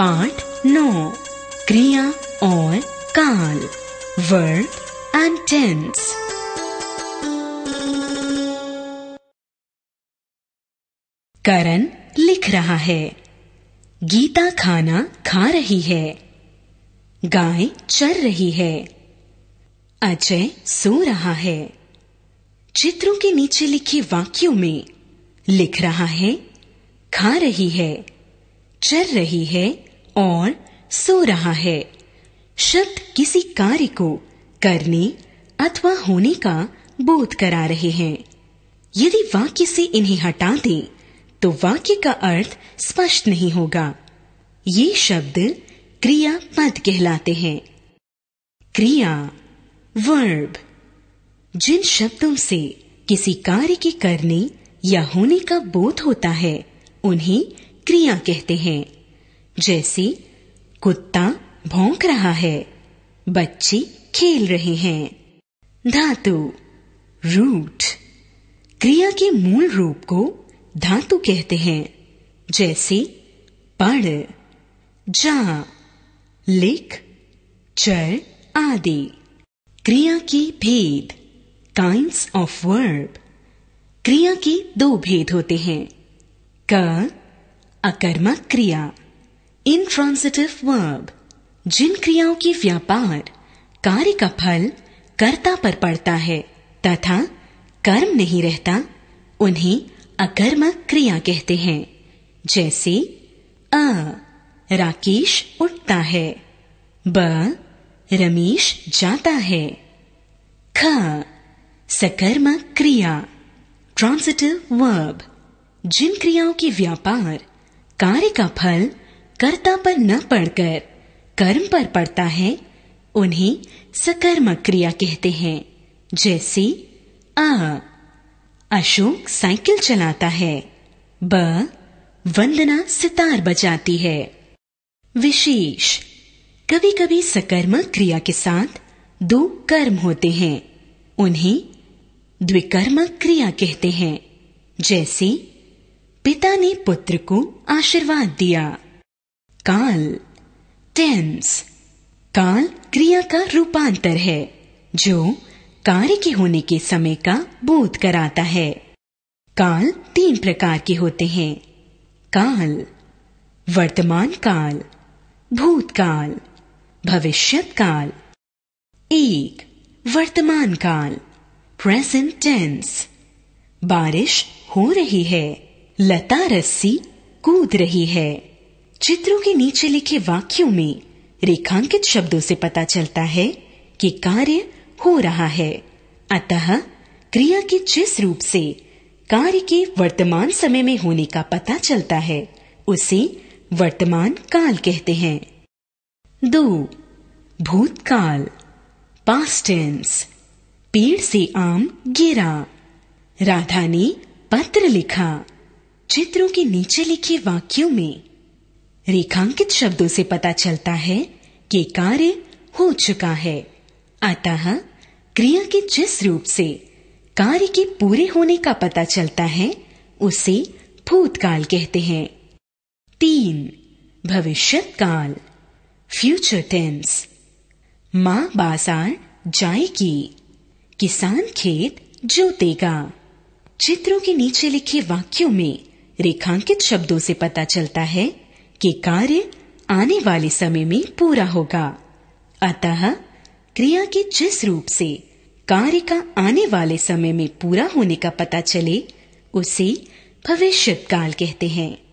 पाठ नौ क्रिया और काल वर्ड एंड टेंस करण लिख रहा है गीता खाना खा रही है गाय चर रही है अजय सो रहा है चित्रों के नीचे लिखे वाक्यों में लिख रहा है खा रही है चर रही है और सो रहा है शब्द किसी कार्य को करने अथवा होने का बोध करा रहे हैं यदि वाक्य से इन्हें हटा दें तो वाक्य का अर्थ स्पष्ट नहीं होगा ये शब्द क्रिया पद कहलाते हैं क्रिया वर्ब जिन शब्दों से किसी कार्य के करने या होने का बोध होता है उन्हें क्रिया कहते हैं जैसे कुत्ता भौंक रहा है बच्चे खेल रहे हैं धातु रूट क्रिया के मूल रूप को धातु कहते हैं जैसे पढ़ जा लिख चर आदि क्रिया के भेद काइंड ऑफ वर्ब क्रिया के दो भेद होते हैं क अकर्मक क्रिया इनट्रांसिटिव वर्ब जिन क्रियाओं की व्यापार कार्य का फल कर्ता पर पड़ता है तथा कर्म नहीं रहता उन्हें अकर्मक क्रिया कहते हैं जैसे अ राकेश उठता है ब रमेश जाता है ख सकर्मक क्रिया ट्रांसिटिव वर्ब जिन क्रियाओं की व्यापार कार्य का फल कर्ता पर न पढ़कर कर्म पर पड़ता है उन्हें सकर्म क्रिया कहते हैं जैसे आ अशोक साइकिल चलाता है ब वंदना सितार बजाती है विशेष कभी कभी सकर्म क्रिया के साथ दो कर्म होते हैं उन्हें द्विकर्म क्रिया कहते हैं जैसे पिता ने पुत्र को आशीर्वाद दिया काल टेंस काल क्रिया का रूपांतर है जो कार्य के होने के समय का बोध कराता है काल तीन प्रकार के होते हैं काल वर्तमान काल भूतकाल भविष्यत काल एक वर्तमान काल प्रेजेंट टेंस बारिश हो रही है लता रस्सी कूद रही है चित्रों के नीचे लिखे वाक्यों में रेखांकित शब्दों से पता चलता है कि कार्य हो रहा है अतः क्रिया के जिस रूप से कार्य के वर्तमान समय में होने का पता चलता है उसे वर्तमान काल कहते हैं दो भूतकाल पास्टेंस टेंस पेड़ से आम गिरा राधा ने पत्र लिखा चित्रों के नीचे लिखे वाक्यों में रेखांकित शब्दों से पता चलता है कि कार्य हो चुका है अतः क्रिया के जिस रूप से कार्य के पूरे होने का पता चलता है उसे भूतकाल कहते हैं तीन भविष्यत काल फ्यूचर टेंस माँ बाजार जाएगी किसान खेत जोतेगा चित्रों के नीचे लिखे वाक्यों में रेखांकित शब्दों से पता चलता है कि कार्य आने वाले समय में पूरा होगा अतः क्रिया के जिस रूप से कार्य का आने वाले समय में पूरा होने का पता चले उसे भविष्य काल कहते हैं